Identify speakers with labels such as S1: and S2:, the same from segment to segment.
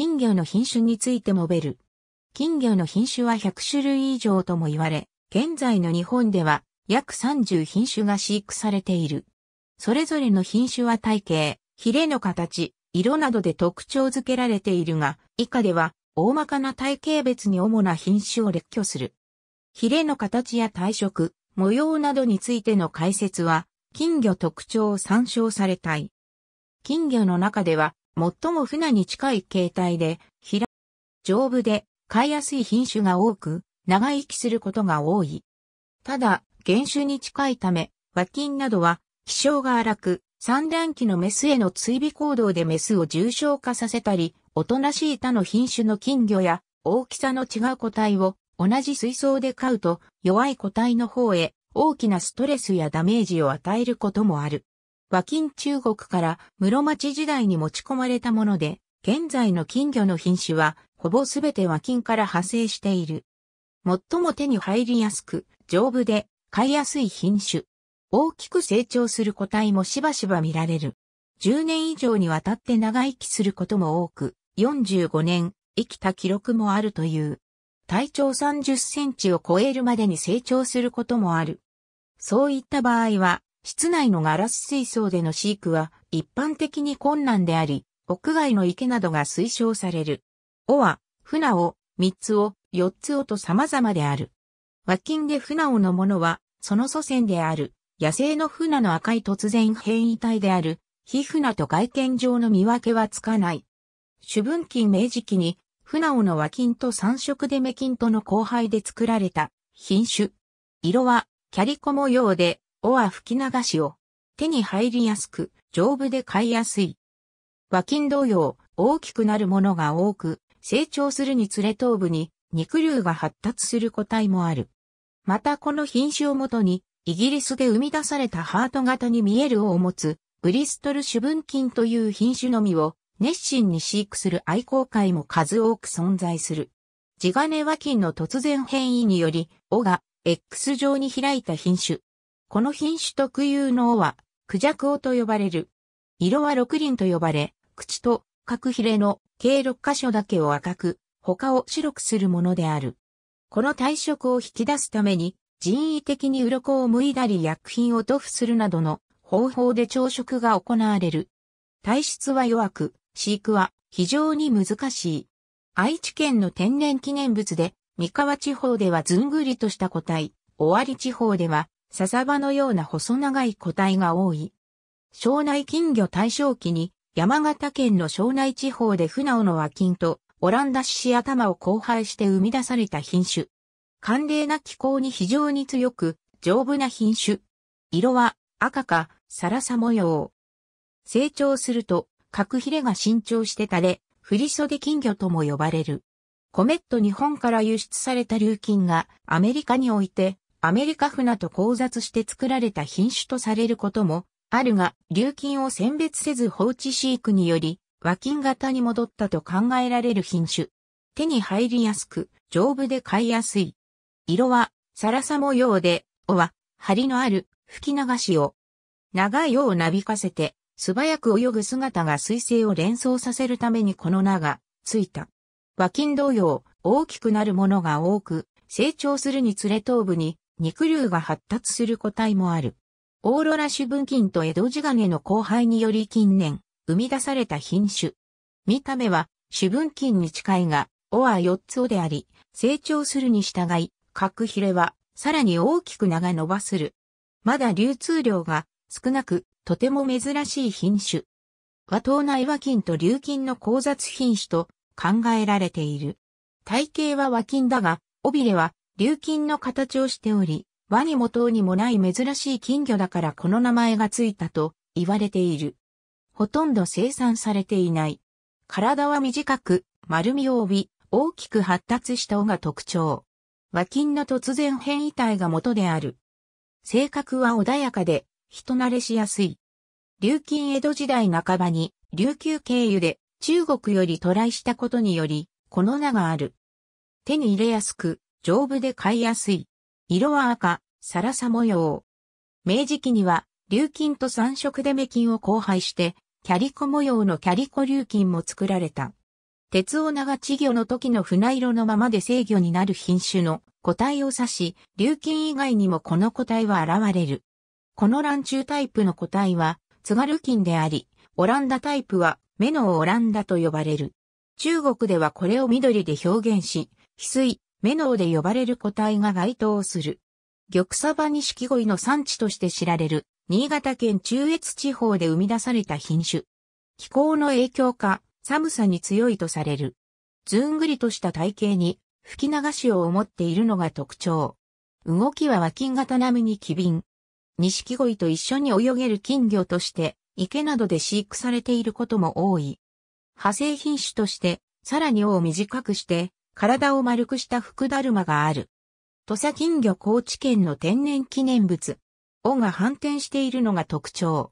S1: 金魚の品種についてもべる。金魚の品種は100種類以上とも言われ、現在の日本では約30品種が飼育されている。それぞれの品種は体型、ヒレの形、色などで特徴づけられているが、以下では大まかな体型別に主な品種を列挙する。ヒレの形や体色、模様などについての解説は、金魚特徴を参照されたい。金魚の中では、最も船に近い形態で、平、丈夫で、飼いやすい品種が多く、長生きすることが多い。ただ、原種に近いため、和菌などは、気性が荒く、産卵期のメスへの追尾行動でメスを重症化させたり、おとなしい他の品種の金魚や、大きさの違う個体を、同じ水槽で飼うと、弱い個体の方へ、大きなストレスやダメージを与えることもある。和金中国から室町時代に持ち込まれたもので、現在の金魚の品種は、ほぼすべて和金から派生している。最も手に入りやすく、丈夫で、飼いやすい品種。大きく成長する個体もしばしば見られる。10年以上にわたって長生きすることも多く、45年、生きた記録もあるという。体長30センチを超えるまでに成長することもある。そういった場合は、室内のガラス水槽での飼育は一般的に困難であり、屋外の池などが推奨される。尾は、船を、三つを、四つをと様々である。和金で船尾のものは、その祖先である、野生の船の赤い突然変異体である、非船と外見上の見分けはつかない。主文金明治期に、船尾の和金と三色で目金との交配で作られた品種。色は、キャリコ模様で、尾は吹き流しを、手に入りやすく、丈夫で飼いやすい。和金同様、大きくなるものが多く、成長するにつれ頭部に肉流が発達する個体もある。またこの品種をもとに、イギリスで生み出されたハート型に見えるを持つ、ブリストル主文菌という品種のみを熱心に飼育する愛好会も数多く存在する。地金和菌の突然変異により、尾が X 状に開いた品種、この品種特有の尾は、クジャクオと呼ばれる。色は六輪と呼ばれ、口と角ヒレの計六箇所だけを赤く、他を白くするものである。この体色を引き出すために、人為的に鱗を剥いだり薬品を塗布するなどの方法で朝食が行われる。体質は弱く、飼育は非常に難しい。愛知県の天然記念物で、三河地方ではずんぐりとした個体、尾張地方では笹場のような細長い個体が多い。庄内金魚大正期に山形県の庄内地方で船尾の和金とオランダシシ頭を交配して生み出された品種。寒冷な気候に非常に強く丈夫な品種。色は赤かサラサ模様。成長すると角ヒレが伸長して垂れ、振袖金魚とも呼ばれる。コメット日本から輸出された流金がアメリカにおいてアメリカ船と交雑して作られた品種とされることもあるが、流菌を選別せず放置飼育により、和菌型に戻ったと考えられる品種。手に入りやすく、丈夫で飼いやすい。色は、サラサ模様で、尾は、針のある、吹き流しを。長い尾をなびかせて、素早く泳ぐ姿が水星を連想させるためにこの名が、ついた。和金同様、大きくなるものが多く、成長するにつれ頭部に肉瘤が発達する個体もある。オーロラ種分菌と江戸地金の交配により近年、生み出された品種。見た目は、種分菌に近いが、尾は4つ尾であり、成長するに従い、角ヒレは、さらに大きく長伸ばする。まだ流通量が少なく、とても珍しい品種。和島内和菌と流菌の交雑品種と考えられている。体型は和菌だが、尾びれは竜金の形をしており、ワにも塔にもない珍しい金魚だからこの名前がついたと言われている。ほとんど生産されていない。体は短く、丸みを帯び、大きく発達した尾が特徴。和金の突然変異体が元である。性格は穏やかで、人慣れしやすい。琉金江戸時代半ばに、琉球経由で中国より渡来したことにより、この名がある。手に入れやすく、丈夫で飼いやすい。色は赤、サラサ模様。明治期には、琉金と三色で目金を交配して、キャリコ模様のキャリコ琉金も作られた。鉄オナが稚魚の時の船色のままで制御になる品種の個体を指し、琉金以外にもこの個体は現れる。この卵中タイプの個体は、津軽金であり、オランダタイプは、目のオランダと呼ばれる。中国ではこれを緑で表現し、翡翠、メノーで呼ばれる個体が該当する。玉サバニシキゴイの産地として知られる、新潟県中越地方で生み出された品種。気候の影響か、寒さに強いとされる。ずんぐりとした体型に、吹き流しを持っているのが特徴。動きは脇型並みに機敏。錦鯉と一緒に泳げる金魚として、池などで飼育されていることも多い。派生品種として、さらに尾を短くして、体を丸くした福だるまがある。土佐金魚高知県の天然記念物。尾が反転しているのが特徴。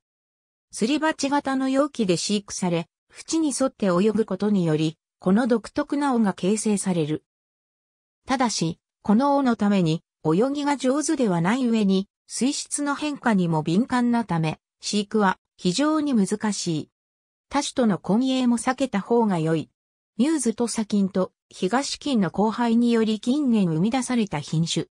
S1: すり鉢型の容器で飼育され、縁に沿って泳ぐことにより、この独特な尾が形成される。ただし、この尾のために、泳ぎが上手ではない上に、水質の変化にも敏感なため、飼育は非常に難しい。他種との混泳も避けた方が良い。ミューズ土佐ンと東金の交配により近年生み出された品種。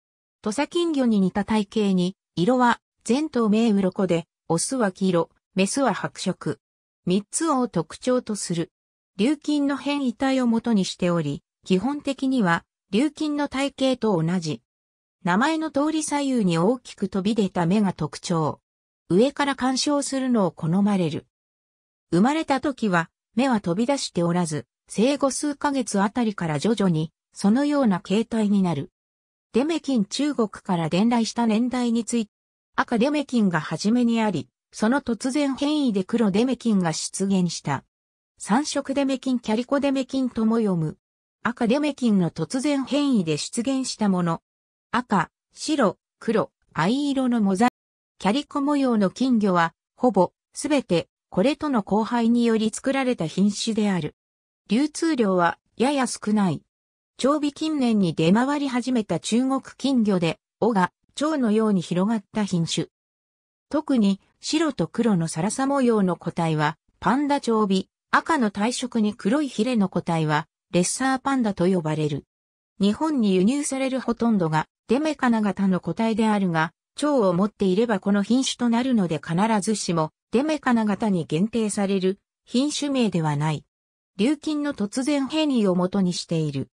S1: 土佐ン魚に似た体型に、色は全頭明鱗で、オスは黄色、メスは白色。三つを特徴とする。流金の変異体を元にしており、基本的には流金の体型と同じ。名前の通り左右に大きく飛び出た目が特徴。上から干渉するのを好まれる。生まれた時は目は飛び出しておらず、生後数ヶ月あたりから徐々に、そのような形態になる。デメキン中国から伝来した年代について、赤デメキンが初めにあり、その突然変異で黒デメキンが出現した。三色デメキンキャリコデメキンとも読む。赤デメキンの突然変異で出現したもの。赤、白、黒、藍色のモザイキャリコ模様の金魚は、ほぼ、すべて、これとの交配により作られた品種である。流通量はやや少ない。長尾近年に出回り始めた中国金魚で、尾が蝶のように広がった品種。特に白と黒のサラサ模様の個体はパンダ長尾、赤の体色に黒いヒレの個体はレッサーパンダと呼ばれる。日本に輸入されるほとんどがデメカナ型の個体であるが、蝶を持っていればこの品種となるので必ずしもデメカナ型に限定される品種名ではない。流金の突然変異をもとにしている。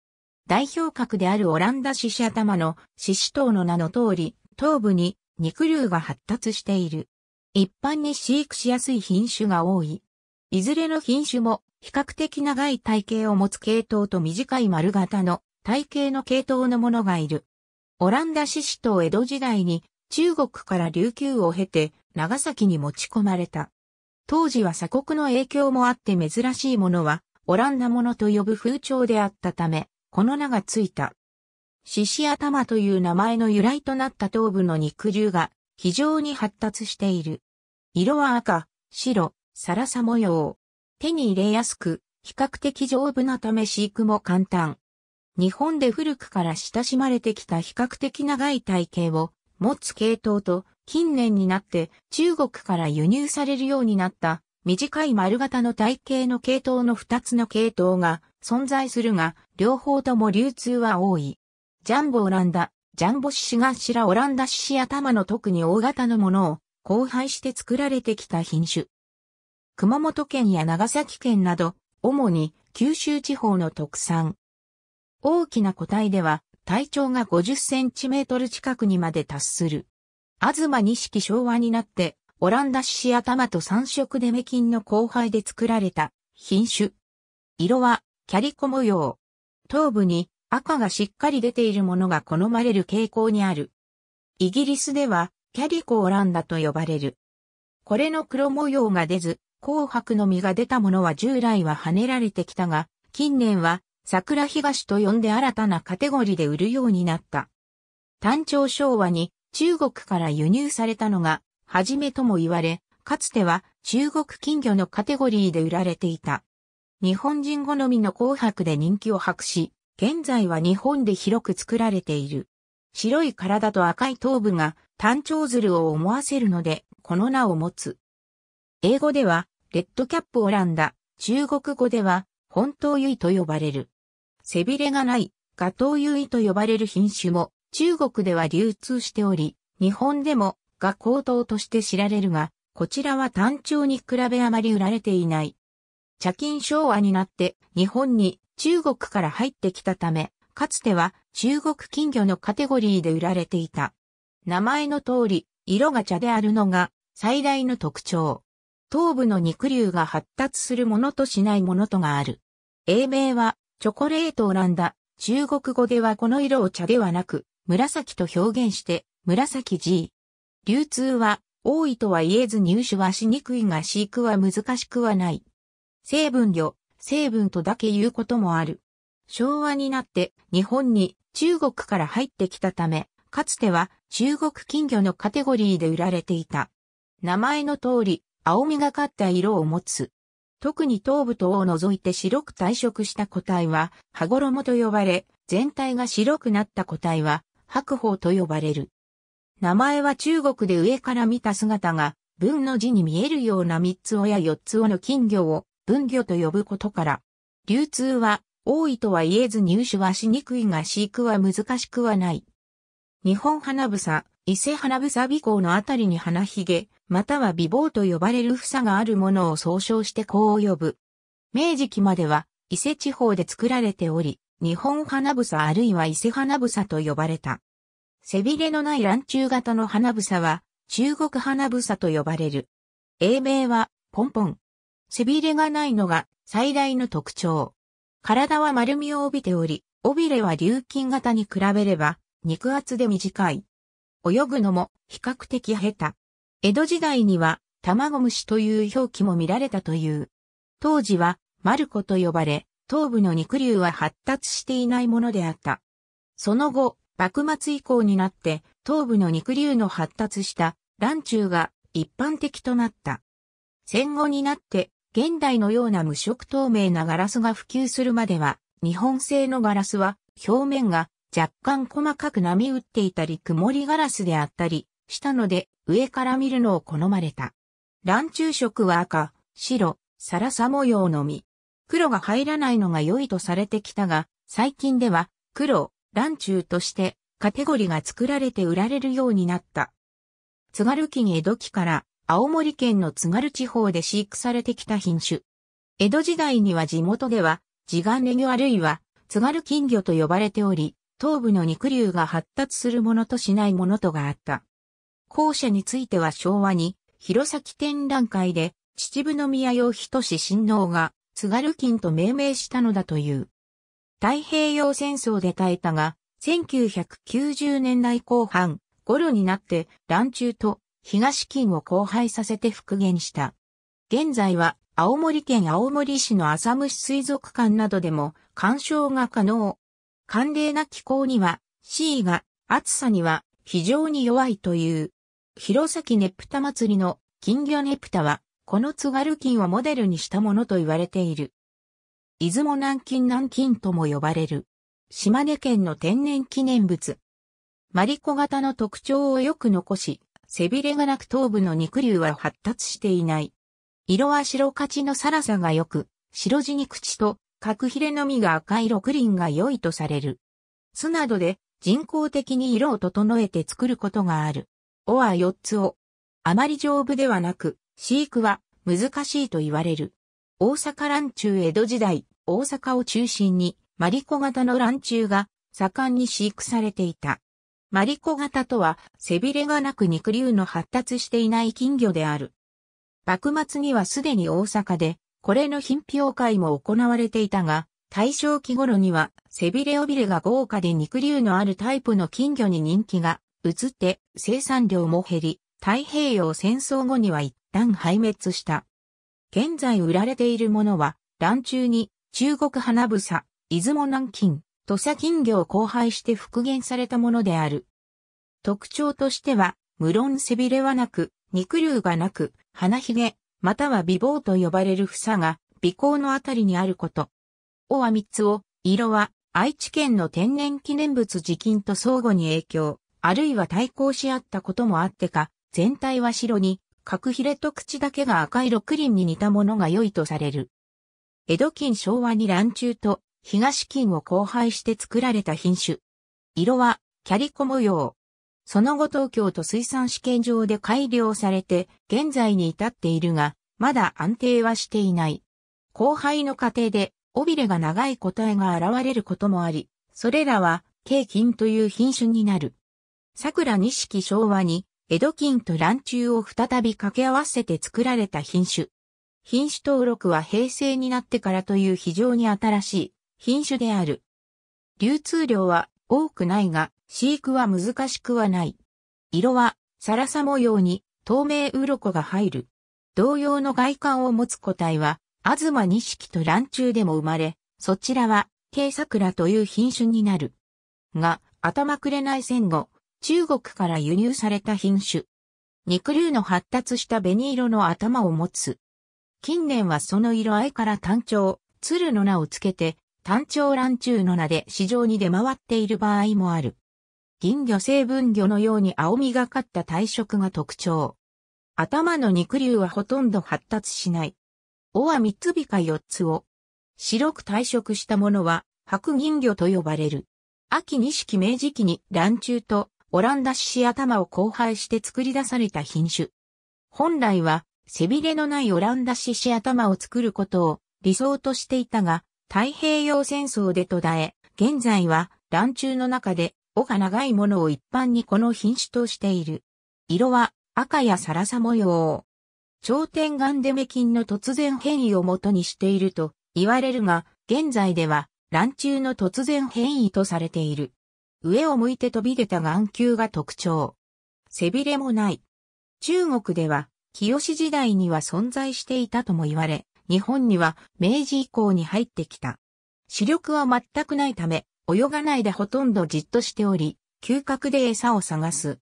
S1: 代表格であるオランダ獅子頭の獅子頭の名の通り、頭部に肉瘤が発達している。一般に飼育しやすい品種が多い。いずれの品種も比較的長い体型を持つ系統と短い丸型の体型の系統のものがいる。オランダ獅子頭江戸時代に中国から琉球を経て長崎に持ち込まれた。当時は鎖国の影響もあって珍しいものはオランダものと呼ぶ風潮であったため、この名がついた。獅子頭という名前の由来となった頭部の肉汁が非常に発達している。色は赤、白、サラサ模様。手に入れやすく、比較的丈夫なため飼育も簡単。日本で古くから親しまれてきた比較的長い体型を持つ系統と近年になって中国から輸入されるようになった短い丸型の体型の系統の2つの系統が存在するが、両方とも流通は多い。ジャンボオランダ、ジャンボ獅子頭オランダ獅子頭の特に大型のものを交配して作られてきた品種。熊本県や長崎県など、主に九州地方の特産。大きな個体では、体長が50センチメートル近くにまで達する。東錦昭和になって、オランダシ頭と三色デメキンの交配で作られた品種。色はキャリコ模様。頭部に赤がしっかり出ているものが好まれる傾向にある。イギリスではキャリコオランダと呼ばれる。これの黒模様が出ず、紅白の実が出たものは従来は跳ねられてきたが、近年は桜東と呼んで新たなカテゴリーで売るようになった。単調昭和に中国から輸入されたのがはじめとも言われ、かつては中国金魚のカテゴリーで売られていた。日本人好みの紅白で人気を博し、現在は日本で広く作られている。白い体と赤い頭部が単調鶴を思わせるので、この名を持つ。英語では、レッドキャップオランダ、中国語では、本当ユイと呼ばれる。背びれがない、ガトウユイと呼ばれる品種も、中国では流通しており、日本でもが高等として知られるが、こちらは単調に比べあまり売られていない。茶金昭和になって日本に中国から入ってきたため、かつては中国金魚のカテゴリーで売られていた。名前の通り、色が茶であるのが最大の特徴。頭部の肉流が発達するものとしないものとがある。英名はチョコレートオランダ。中国語ではこの色を茶ではなく、紫と表現して、紫 G。流通は多いとは言えず入手はしにくいが飼育は難しくはない。成分魚、成分とだけ言うこともある。昭和になって日本に中国から入ってきたため、かつては中国金魚のカテゴリーで売られていた。名前の通り、青みがかった色を持つ。特に頭部等を除いて白く退色した個体は、羽衣と呼ばれ、全体が白くなった個体は、白鵬と呼ばれる。名前は中国で上から見た姿が、文の字に見えるような三つ尾や四つ尾の金魚を文魚と呼ぶことから、流通は多いとは言えず入手はしにくいが飼育は難しくはない。日本花房、伊勢花房尾行のあたりに花ひげ、または美貌と呼ばれる房があるものを総称してこう呼ぶ。明治期までは伊勢地方で作られており、日本花房あるいは伊勢花房と呼ばれた。背びれのない卵中型の花房は、中国花房と呼ばれる。英名は、ポンポン。背びれがないのが、最大の特徴。体は丸みを帯びており、尾びれは流金型に比べれば、肉厚で短い。泳ぐのも、比較的下手。江戸時代には、卵虫という表記も見られたという。当時は、マルコと呼ばれ、頭部の肉瘤は発達していないものであった。その後、幕末以降になって東部の肉流の発達した乱中が一般的となった。戦後になって現代のような無色透明なガラスが普及するまでは日本製のガラスは表面が若干細かく波打っていたり曇りガラスであったりしたので上から見るのを好まれた。乱中色は赤、白、サラサ模様のみ。黒が入らないのが良いとされてきたが、最近では黒、乱中としてカテゴリが作られて売られるようになった。津軽期に江戸期から青森県の津軽地方で飼育されてきた品種。江戸時代には地元では、地眼ネ魚あるいは津軽金魚と呼ばれており、頭部の肉瘤が発達するものとしないものとがあった。後者については昭和に、弘前展覧会で、秩父宮用人志親王が津軽金と命名したのだという。太平洋戦争で耐えたが、1990年代後半頃になって乱中と東金を荒廃させて復元した。現在は青森県青森市の浅虫水族館などでも鑑賞が可能。寒冷な気候には C が暑さには非常に弱いという。弘前ネプタ祭りの金魚ネプタはこの津軽金をモデルにしたものと言われている。出雲南京南京とも呼ばれる。島根県の天然記念物。マリコ型の特徴をよく残し、背びれがなく頭部の肉瘤は発達していない。色は白勝ちのサラさが良く、白地に口と角ヒレの実が赤いリンが良いとされる。巣などで人工的に色を整えて作ることがある。尾は四つを。あまり丈夫ではなく、飼育は難しいと言われる。大阪乱中江戸時代、大阪を中心に、マリコ型の乱中が盛んに飼育されていた。マリコ型とは、背びれがなく肉流の発達していない金魚である。幕末にはすでに大阪で、これの品評会も行われていたが、大正期頃には、背びれ尾びれが豪華で肉流のあるタイプの金魚に人気が移って生産量も減り、太平洋戦争後には一旦敗滅した。現在売られているものは、乱中に中国花房、出雲南京、土佐金魚を交配して復元されたものである。特徴としては、無論背びれはなく、肉流がなく、鼻ひげ、または美貌と呼ばれる房が、鼻孔のあたりにあること。尾は三つを、色は、愛知県の天然記念物自金と相互に影響、あるいは対抗し合ったこともあってか、全体は白に、角ヒレと口だけが赤色クリンに似たものが良いとされる。江戸金昭和に乱中と東金を交配して作られた品種。色はキャリコ模様。その後東京都水産試験場で改良されて現在に至っているが、まだ安定はしていない。交配の過程で尾びれが長い個体が現れることもあり、それらは、軽金という品種になる。桜錦昭和に、江戸金と卵中を再び掛け合わせて作られた品種。品種登録は平成になってからという非常に新しい品種である。流通量は多くないが、飼育は難しくはない。色は、サラサ模様に透明ウロコが入る。同様の外観を持つ個体は、アズマシキと卵中でも生まれ、そちらは、ケイサクラという品種になる。が、頭くれない戦後、中国から輸入された品種。肉粒の発達した紅色の頭を持つ。近年はその色合いから単調、鶴の名をつけて、単調卵中の名で市場に出回っている場合もある。銀魚成分魚のように青みがかった体色が特徴。頭の肉粒はほとんど発達しない。尾は三つ尾か四つ尾。白く退色したものは白銀魚と呼ばれる。秋錦明治期に卵中とオランダシシ頭を交配して作り出された品種。本来は、背びれのないオランダシシ頭を作ることを理想としていたが、太平洋戦争で途絶え、現在は卵中の中で、尾が長いものを一般にこの品種としている。色は赤やサラサ模様。頂点ガンデメ菌の突然変異をもとにしていると言われるが、現在では、卵中の突然変異とされている。上を向いて飛び出た眼球が特徴。背びれもない。中国では、清時代には存在していたとも言われ、日本には明治以降に入ってきた。視力は全くないため、泳がないでほとんどじっとしており、嗅覚で餌を探す。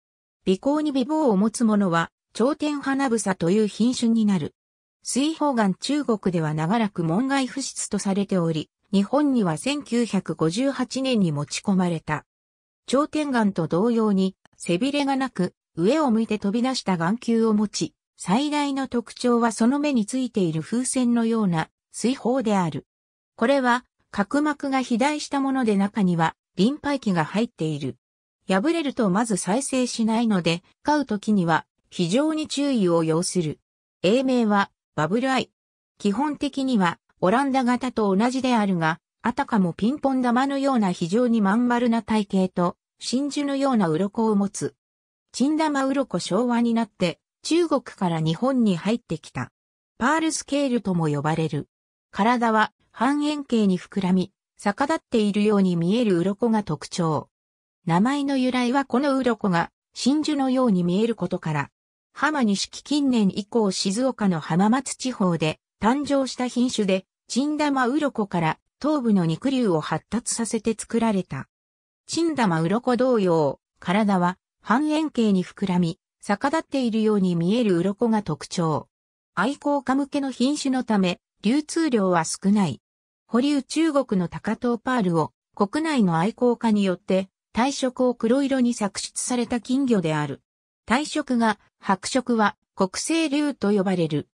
S1: 微光に美貌を持つ者は、頂天花房という品種になる。水泡岩中国では長らく門外不出とされており、日本には1958年に持ち込まれた。頂点眼と同様に、背びれがなく、上を向いて飛び出した眼球を持ち、最大の特徴はその目についている風船のような水泡である。これは、角膜が肥大したもので中には、リンパ液が入っている。破れるとまず再生しないので、飼う時には非常に注意を要する。英名はバブルアイ。基本的にはオランダ型と同じであるが、あたかもピンポン玉のような非常にまん丸な体型と、真珠のような鱗を持つ。チン玉鱗昭和になって、中国から日本に入ってきた。パールスケールとも呼ばれる。体は半円形に膨らみ、逆立っているように見える鱗が特徴。名前の由来はこの鱗が真珠のように見えることから、浜西紀近年以降静岡の浜松地方で誕生した品種で、チン玉鱗から頭部の肉瘤を発達させて作られた。チン玉鱗同様、体は半円形に膨らみ、逆立っているように見える鱗が特徴。愛好家向けの品種のため、流通量は少ない。保留中国の高等パールを国内の愛好家によって体色を黒色に作出された金魚である。体色が白色は国生流と呼ばれる。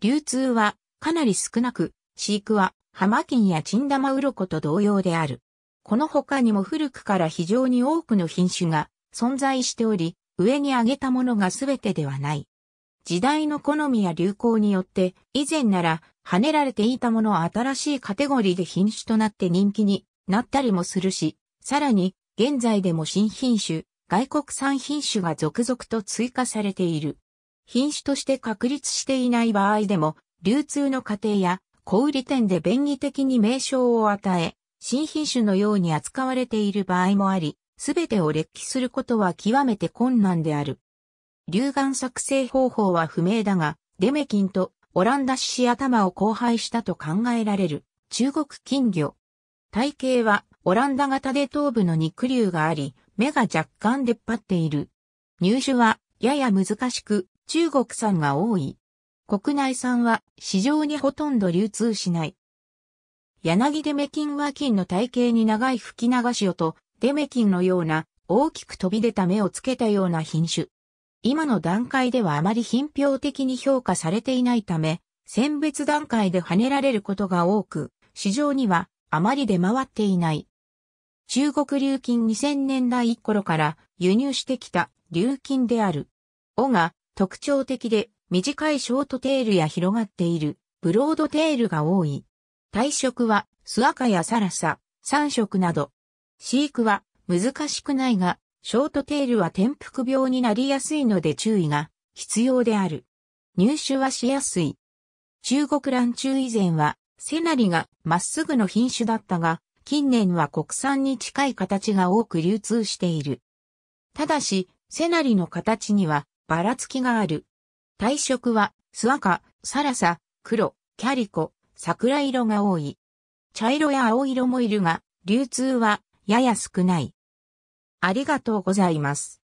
S1: 流通はかなり少なく、飼育はハマキンやチンダマウロコと同様である。この他にも古くから非常に多くの品種が存在しており、上に挙げたものが全てではない。時代の好みや流行によって、以前なら跳ねられていたものを新しいカテゴリーで品種となって人気になったりもするし、さらに現在でも新品種、外国産品種が続々と追加されている。品種として確立していない場合でも、流通の過程や小売店で便宜的に名称を与え、新品種のように扱われている場合もあり、すべてを列記することは極めて困難である。流眼作成方法は不明だが、デメキンとオランダ獅子頭を交配したと考えられる中国金魚。体型はオランダ型で頭部の肉瘤があり、目が若干出っ張っている。入手はやや難しく中国産が多い。国内産は市場にほとんど流通しない。柳デメキンは金の体型に長い吹き流しをと、デメキンのような大きく飛び出た芽をつけたような品種。今の段階ではあまり品評的に評価されていないため、選別段階で跳ねられることが多く、市場にはあまり出回っていない。中国流金2000年代頃から輸入してきた流金である。尾が特徴的で短いショートテールや広がっているブロードテールが多い。体色は素赤やサラサ、三色など。飼育は難しくないが、ショートテールは転覆病になりやすいので注意が必要である。入手はしやすい。中国乱中以前は、セナリがまっすぐの品種だったが、近年は国産に近い形が多く流通している。ただし、セナリの形にはばらつきがある。体色は、素赤、サラサ、黒、キャリコ、桜色が多い。茶色や青色もいるが、流通は、やや少ない。ありがとうございます。